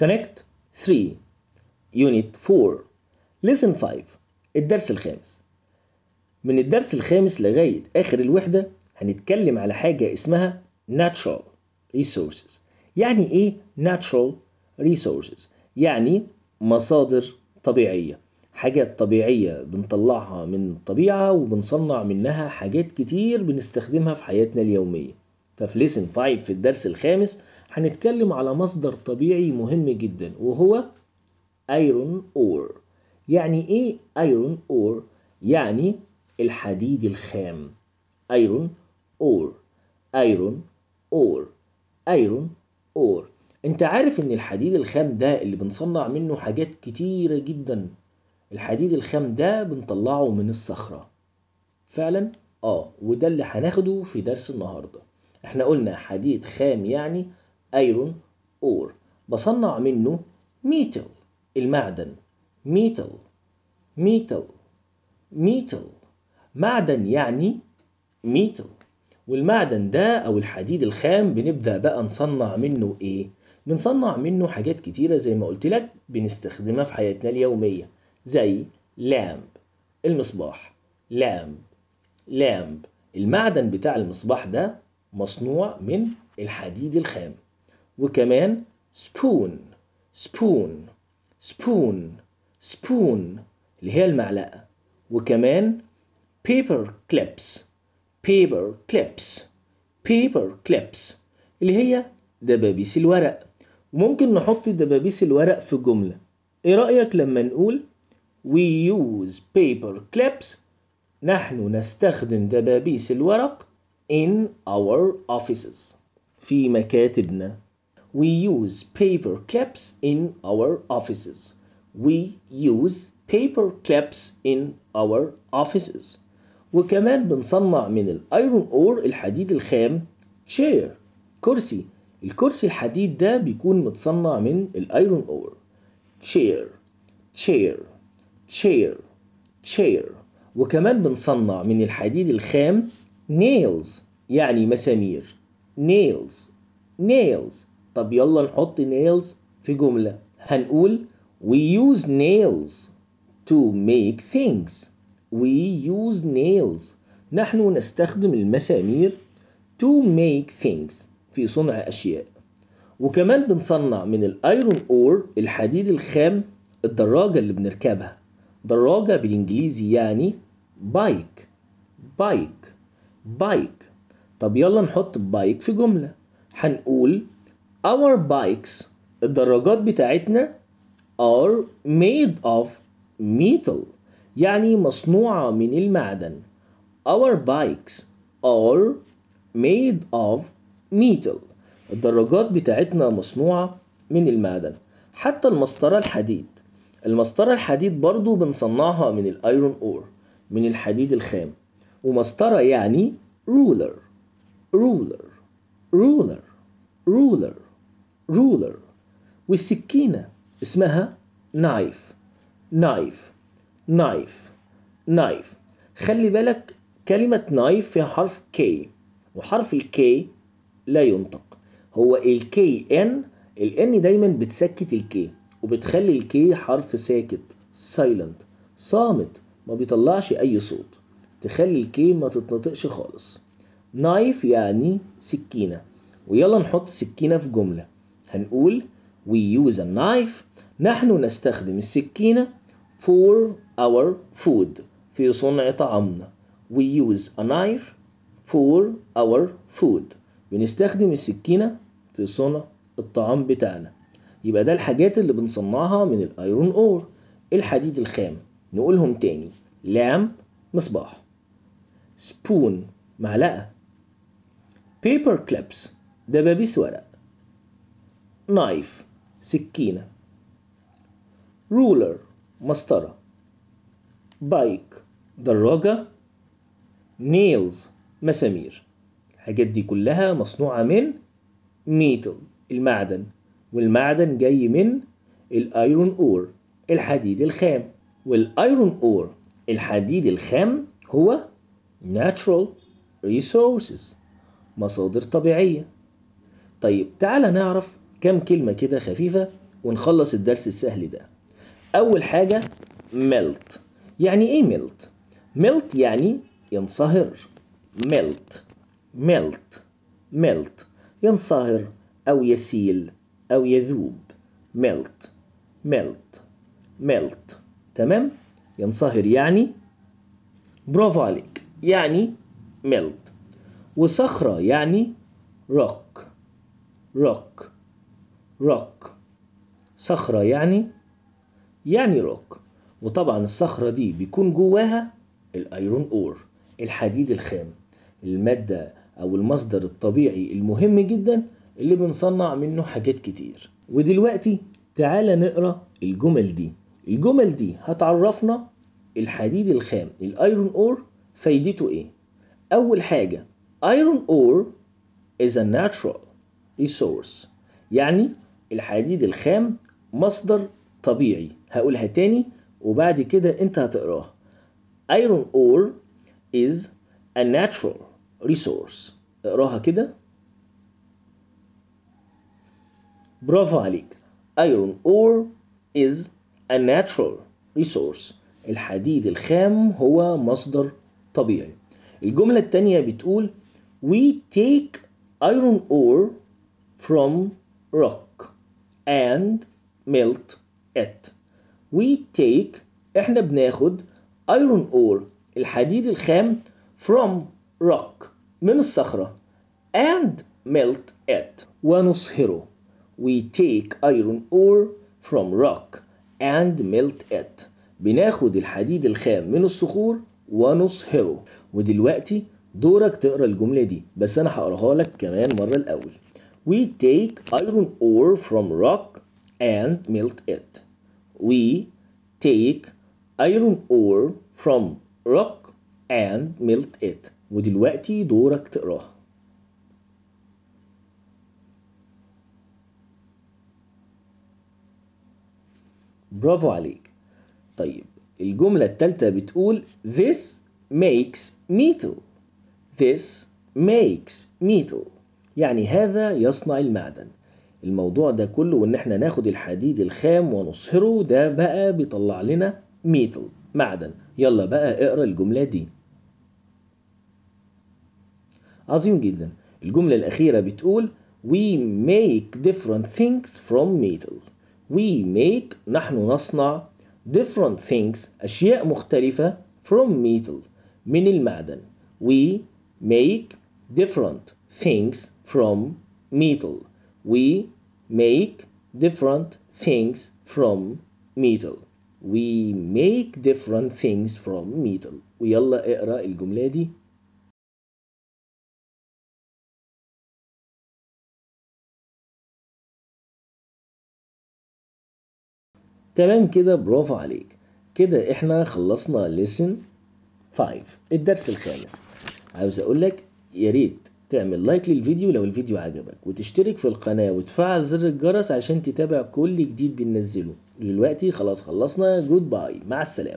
connect 3 unit 4 lesson 5 الدرس الخامس من الدرس الخامس لغاية آخر الوحدة هنتكلم على حاجة اسمها natural resources يعني إيه natural resources يعني مصادر طبيعية حاجات طبيعية بنطلعها من الطبيعة وبنصنع منها حاجات كتير بنستخدمها في حياتنا اليومية ففي ليسن 5 في الدرس الخامس هنتكلم على مصدر طبيعي مهم جدا وهو ايرون اور يعني ايه ايرون اور يعني الحديد الخام ايرون اور ايرون اور ايرون اور انت عارف ان الحديد الخام ده اللي بنصنع منه حاجات كتيرة جدا الحديد الخام ده بنطلعه من الصخرة فعلا اه وده اللي هناخده في درس النهاردة احنا قلنا حديد خام يعني ايرون اور بصنع منه ميتل المعدن ميتل ميتل ميتل معدن يعني ميتل والمعدن ده أو الحديد الخام بنبدأ بقى نصنع منه إيه؟ بنصنع منه حاجات كتيرة زي ما قلت لك بنستخدمها في حياتنا اليومية زي لامب المصباح لامب لامب المعدن بتاع المصباح ده مصنوع من الحديد الخام وكمان spoon spoon spoon spoon اللي هي المعلقة وكمان paper clips paper clips بيبر كليبس اللي هي دبابيس الورق وممكن نحط دبابيس الورق في جملة ايه رأيك لما نقول we use paper clips نحن نستخدم دبابيس الورق in our offices في مكاتبنا We use paper caps in our offices. We use paper caps in our offices. وكمان بنصنع من الايرون اور الحديد الخام chair كرسي الكرسي الحديد ده بيكون متصنع من الايرون اور chair chair chair chair وكمان بنصنع من الحديد الخام nails يعني مسامير nails nails طب يلا نحط nails في جملة هنقول we use nails to make things we use nails نحن نستخدم المسامير to make things في صنع أشياء وكمان بنصنع من الايرون اور الحديد الخام الدراجة اللي بنركبها دراجة بالانجليزي يعني بايك بايك بايك طب يلا نحط بايك في جملة هنقول our bikes الدراجات بتاعتنا are made of metal يعني مصنوعة من المعدن our bikes are made of metal الدراجات بتاعتنا مصنوعة من المعدن حتى المسطرة الحديد المسطرة الحديد برضو بنصنعها من الايرون اور من الحديد الخام ومسطرة يعني رولر رولر رولر رولر ruler والسكينة اسمها knife knife knife knife خلي بالك كلمة knife فيها حرف K وحرف الكي لا ينطق هو الكي ان الان دايما بتسكت الكي وبتخلي الكي حرف ساكت silent صامت ما بيطلعش اي صوت تخلي الكي ما تتنطقش خالص نايف يعني سكينة ويلا نحط سكينة في جملة هنقول we use a knife نحن نستخدم السكينة for our food في صنع طعامنا we use a knife for our food بنستخدم السكينة في صنع الطعام بتاعنا يبقى ده الحاجات اللي بنصنعها من الايرون اور الحديد الخام نقولهم تاني لام مصباح سبون معلقة بيبر كليبس دبابيس ورق نايف سكينة رولر مسطرة بايك دراجة نيلز مسامير الحاجات دي كلها مصنوعة من ميتل المعدن والمعدن جاي من الايرون اور الحديد الخام والايرون اور الحديد الخام هو natural resources مصادر طبيعية طيب تعال نعرف كام كلمة كده خفيفة ونخلص الدرس السهل ده أول حاجة ميلت يعني إيه ميلت؟ ميلت يعني ينصهر ميلت ميلت ميلت ينصهر أو يسيل أو يذوب ميلت ميلت ميلت تمام؟ ينصهر يعني برافو عليك يعني ميلت وصخرة يعني روك روك روك صخرة يعني يعني روك وطبعا الصخرة دي بيكون جواها الايرون اور الحديد الخام المادة او المصدر الطبيعي المهم جدا اللي بنصنع منه حاجات كتير ودلوقتي تعالى نقرا الجمل دي الجمل دي هتعرفنا الحديد الخام الايرون اور فايدته ايه اول حاجة ايرون اور is a natural resource يعني الحديد الخام مصدر طبيعي هقولها تاني وبعد كده انت هتقراها iron ore is a natural resource اقراها كده برافو عليك iron ore is a natural resource الحديد الخام هو مصدر طبيعي الجملة التانية بتقول we take iron ore from rock and melt it we take احنا بناخد iron ore الحديد الخام from rock من الصخرة and melt it ونصهره we take iron ore from rock and melt it بناخد الحديد الخام من الصخور ونصهره ودلوقتي دورك تقرا الجملة دي بس أنا هقراها لك كمان مرة الأول We take iron ore from rock and melt it. We take iron ore from rock and melt it. ودلوقتي دورك تقراها. برافو عليك. طيب الجملة الثالثة بتقول This makes metal. This makes metal. يعني هذا يصنع المعدن الموضوع ده كله وان احنا ناخد الحديد الخام ونصهره ده بقى بيطلع لنا ميتل معدن يلا بقى اقرا الجملة دي عظيم جدا الجملة الأخيرة بتقول We make different things from metal We make نحن نصنع different things أشياء مختلفة from metal من المعدن We make different things from metal we make different things from metal we make different things from metal ويلا اقرا الجمله دي تمام كده برافو عليك كده احنا خلصنا lesson 5 الدرس الخامس عاوز اقول لك يا ريت تعمل لايك للفيديو لو الفيديو عجبك وتشترك في القناة وتفعل زر الجرس علشان تتابع كل جديد بننزله دلوقتي خلاص خلصنا جود باي مع السلامة